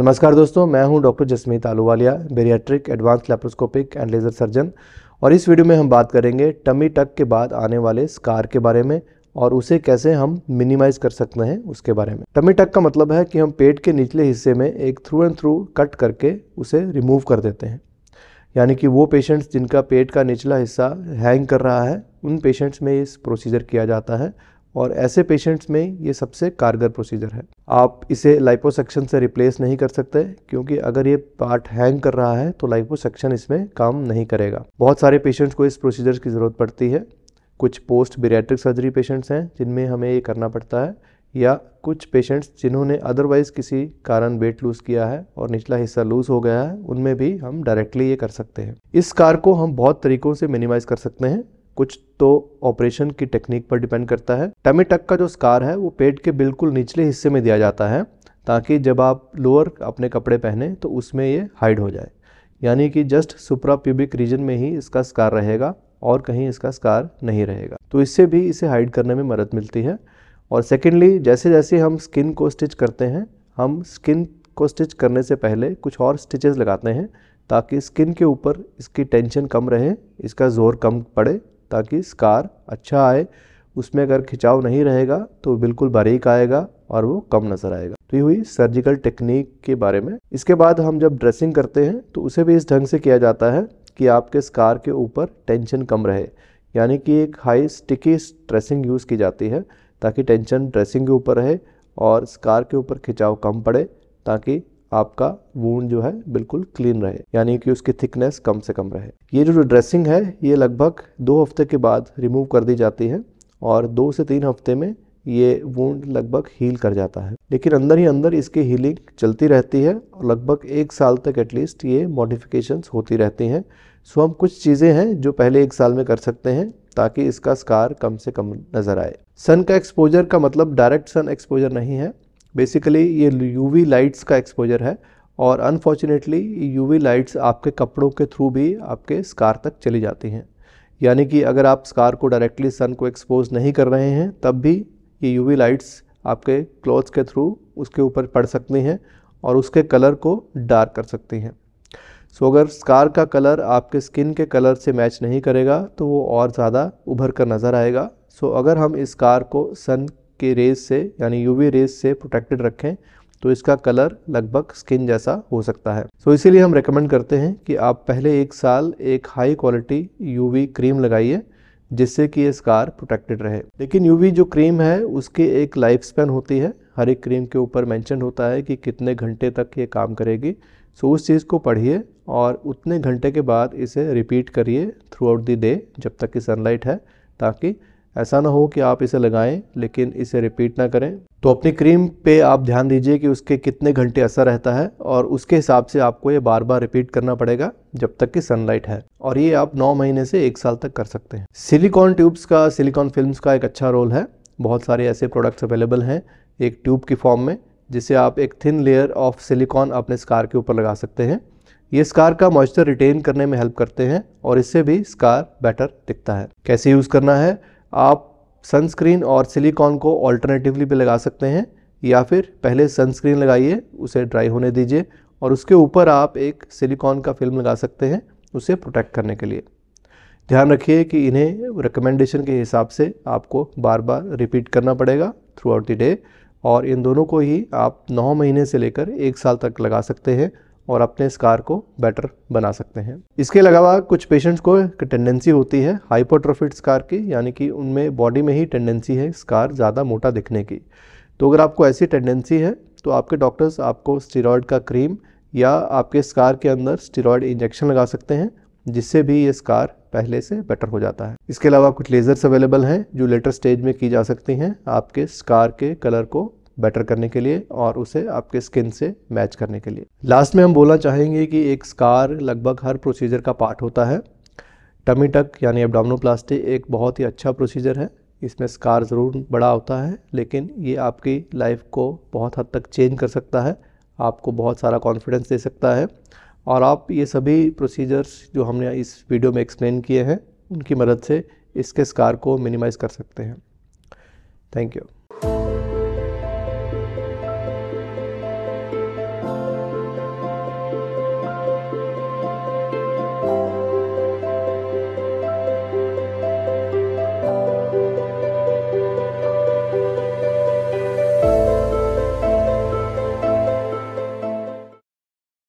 नमस्कार दोस्तों मैं हूं doctor Jasmeet Ahluwalia bariatric advance laparoscopic and laser surgeon और इस वीडियो में हम बात करेंगे टमी टक के बाद आने वाले स्कार के बारे में और उसे कैसे हम मिनिमाइज़ कर सकते हैं उसके बारे में टमी टक का मतलब है कि हम पेट के निचले हिस्से में एक थ्रू एंड थ्रू कट करके उसे रिमूव कर देते हैं यानी कि वो पेशेंट्स जिनका पेट का निचला हिस्सा हैंग कर रहा है उन पेशेंट्स में इस प्रोसीजर किया जाता है और ऐसे पेशेंट्स में ये सबसे कारगर प्रोसीजर है आप इसे लाइपोसेक्शन से रिप्लेस नहीं कर सकते क्योंकि अगर ये पार्ट हैंग कर रहा है तो लाइपोसेक्शन इसमें काम नहीं करेगा बहुत सारे पेशेंट्स को इस प्रोसीजर की ज़रूरत पड़ती है कुछ पोस्ट बिरेट्रिक सर्जरी पेशेंट्स हैं जिनमें हमें ये करना पड़ता है या कुछ पेशेंट्स जिन्होंने अदरवाइज़ किसी कारण वेट लूज़ किया है और निचला हिस्सा लूज़ हो गया है उनमें भी हम डायरेक्टली ये कर सकते हैं इस कार को हम बहुत तरीक़ों से मिनिमाइज़ कर सकते हैं कुछ तो ऑपरेशन की टेक्निक पर डिपेंड करता है टमी टक का जो स्कार है वो पेट के बिल्कुल निचले हिस्से में दिया जाता है ताकि जब आप लोअर अपने कपड़े पहने तो उसमें ये हाइड हो जाए यानी कि जस्ट सुपरा प्यूबिक रीजन में ही इसका स्कार रहेगा और कहीं इसका स्कार नहीं रहेगा तो इससे भी इसे हाइड करने में मदद मिलती है और सेकेंडली जैसे जैसे हम स्किन को स्टिच करते हैं हम स्किन को स्टिच करने से पहले कुछ और स्टिचेस लगाते हैं ताकि स्किन के ऊपर इसकी टेंशन कम रहे इसका ज़ोर कम पड़े ताकि स्कार अच्छा आए उसमें अगर खिंचाव नहीं रहेगा तो बिल्कुल बारीक आएगा और वो कम नज़र आएगा तो ये हुई सर्जिकल टेक्निक के बारे में इसके बाद हम जब ड्रेसिंग करते हैं तो उसे भी इस ढंग से किया जाता है कि आपके स्कार के ऊपर टेंशन कम रहे यानी कि एक हाई स्टिकी ड्रेसिंग यूज़ की जाती है ताकि टेंशन ड्रेसिंग के ऊपर रहे और स्कार के ऊपर खिंचाव कम पड़े ताकि आपका वूंड जो है बिल्कुल क्लीन रहे यानी कि उसकी थिकनेस कम से कम रहे ये जो ड्रेसिंग है ये लगभग दो हफ्ते के बाद रिमूव कर दी जाती है और दो से तीन हफ्ते में ये वूंड लगभग हील कर जाता है लेकिन अंदर ही अंदर इसकी हीलिंग चलती रहती है और लगभग एक साल तक एटलीस्ट ये मॉडिफिकेशंस होती रहती हैं सो हम कुछ चीज़ें हैं जो पहले एक साल में कर सकते हैं ताकि इसका स्कार कम से कम नज़र आए सन का एक्सपोजर का मतलब डायरेक्ट सन एक्सपोजर नहीं है बेसिकली ये यूवी लाइट्स का एक्सपोजर है और अनफॉर्चुनेटली यूवी लाइट्स आपके कपड़ों के थ्रू भी आपके स्कार तक चली जाती हैं यानी कि अगर आप स्कार को डायरेक्टली सन को एक्सपोज नहीं कर रहे हैं तब भी ये यूवी लाइट्स आपके क्लॉथ्स के थ्रू उसके ऊपर पड़ सकती हैं और उसके कलर को डार्क कर सकती हैं सो अगर स्कार का कलर आपके स्किन के कलर से मैच नहीं करेगा तो वो और ज़्यादा उभर कर नज़र आएगा सो अगर हम इस स्कार को सन के रेज से यानी यूवी रेज से प्रोटेक्टेड रखें तो इसका कलर लगभग स्किन जैसा हो सकता है सो so, इसीलिए हम रेकमेंड करते हैं कि आप पहले एक साल एक हाई क्वालिटी यूवी क्रीम लगाइए जिससे कि ये स्कार प्रोटेक्टेड रहे लेकिन यूवी जो क्रीम है उसकी एक लाइफ स्पेन होती है हर एक क्रीम के ऊपर मैंशन होता है कि कितने घंटे तक ये काम करेगी सो so, उस चीज़ को पढ़िए और उतने घंटे के बाद इसे रिपीट करिए थ्रू आउट दी डे जब तक कि सनलाइट है ताकि ऐसा ना हो कि आप इसे लगाएं लेकिन इसे रिपीट ना करें तो अपनी क्रीम पे आप ध्यान दीजिए कि उसके कितने घंटे असर रहता है और उसके हिसाब से आपको ये बार बार रिपीट करना पड़ेगा जब तक कि सनलाइट है और ये आप 9 महीने से एक साल तक कर सकते हैं सिलिकॉन ट्यूब्स का सिलिकॉन फिल्म का एक अच्छा रोल है बहुत सारे ऐसे प्रोडक्ट्स अवेलेबल हैं एक ट्यूब की फॉर्म में जिसे आप एक थिन लेयर ऑफ सिलिकॉन अपने स्कार के ऊपर लगा सकते हैं ये स्कार का मॉइस्चर रिटेन करने में हेल्प करते हैं और इससे भी स्कार बेटर दिखता है कैसे यूज़ करना है आप सनस्क्रीन और सिलिकॉन को ऑल्टरनेटिवली भी लगा सकते हैं या फिर पहले सनस्क्रीन लगाइए उसे ड्राई होने दीजिए और उसके ऊपर आप एक सिलिकॉन का फिल्म लगा सकते हैं उसे प्रोटेक्ट करने के लिए ध्यान रखिए कि इन्हें रिकमेंडेशन के हिसाब से आपको बार बार रिपीट करना पड़ेगा थ्रू आउट द डे और इन दोनों को ही आप नौ महीने से लेकर एक साल तक लगा सकते हैं और अपने स्कार को बेटर बना सकते हैं इसके अलावा कुछ पेशेंट्स को एक टेंडेंसी होती है हाइपोट्रोफिड स्कार की यानी कि उनमें बॉडी में ही टेंडेंसी है स्कार ज़्यादा मोटा दिखने की तो अगर आपको ऐसी टेंडेंसी है तो आपके डॉक्टर्स आपको स्टीरॉयड का क्रीम या आपके स्कार के अंदर स्टीरॉयड इंजेक्शन लगा सकते हैं जिससे भी ये स्कार पहले से बेटर हो जाता है इसके अलावा कुछ लेज़र्स अवेलेबल हैं जो लेटर स्टेज में की जा सकती हैं आपके स्कार के कलर को बेटर करने के लिए और उसे आपके स्किन से मैच करने के लिए लास्ट में हम बोलना चाहेंगे कि एक स्कार लगभग हर प्रोसीजर का पार्ट होता है टमी टक यानी एबडामनोप्लास्टी एक बहुत ही अच्छा प्रोसीजर है इसमें स्कार ज़रूर बड़ा होता है लेकिन ये आपकी लाइफ को बहुत हद तक चेंज कर सकता है आपको बहुत सारा कॉन्फिडेंस दे सकता है और आप ये सभी प्रोसीजर्स जो हमने इस वीडियो में एक्सप्लेन किए हैं उनकी मदद से इसके स्कार को मिनिमाइज़ कर सकते हैं थैंक यू